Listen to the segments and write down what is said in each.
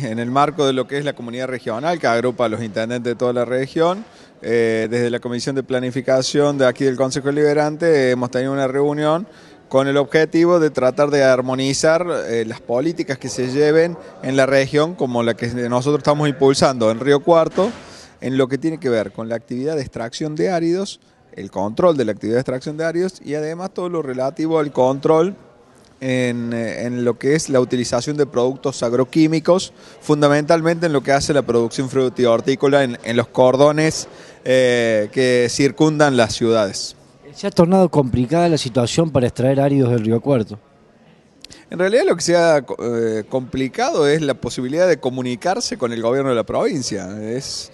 En el marco de lo que es la comunidad regional, que agrupa a los intendentes de toda la región, eh, desde la Comisión de Planificación de aquí del Consejo Liberante hemos tenido una reunión con el objetivo de tratar de armonizar eh, las políticas que se lleven en la región, como la que nosotros estamos impulsando en Río Cuarto, en lo que tiene que ver con la actividad de extracción de áridos, el control de la actividad de extracción de áridos y además todo lo relativo al control eh, en, lo que es la utilización de productos agroquímicos, fundamentalmente en lo que hace la producción frutícola en, en los cordones eh, que circundan las ciudades. Se ha tornado complicada la situación para extraer áridos del río Cuarto. En realidad lo que se ha eh, complicado es la posibilidad de comunicarse con el gobierno de la provincia. Es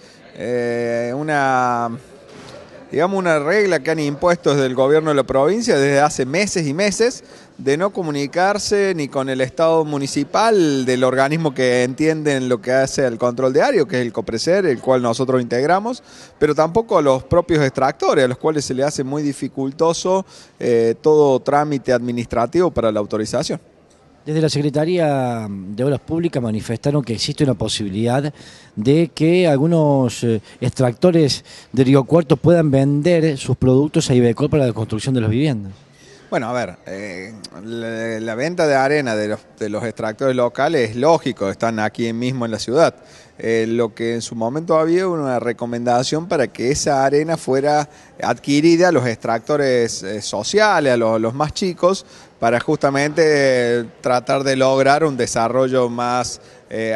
una digamos, una regla que han impuesto desde el gobierno de la provincia desde hace meses y meses de no comunicarse ni con el Estado municipal del organismo que entienden lo que hace el control diario, que es el COPRECER, el cual nosotros integramos, pero tampoco a los propios extractores, a los cuales se le hace muy dificultoso eh, todo trámite administrativo para la autorización. Desde la Secretaría de Obras Públicas manifestaron que existe una posibilidad de que algunos eh, extractores de Río Cuarto puedan vender sus productos a Ibecol para la construcción de las viviendas. Bueno, a ver, eh, la, venta de arena de los, extractores locales es lógico, están aquí mismo en la ciudad. Eh, lo que en su momento había una recomendación para que esa arena fuera adquirida a los extractores eh, sociales, a los, los, más chicos, para justamente tratar de lograr un desarrollo más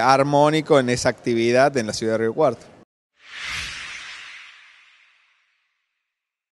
armónico en esa actividad en la ciudad de Río Cuarto.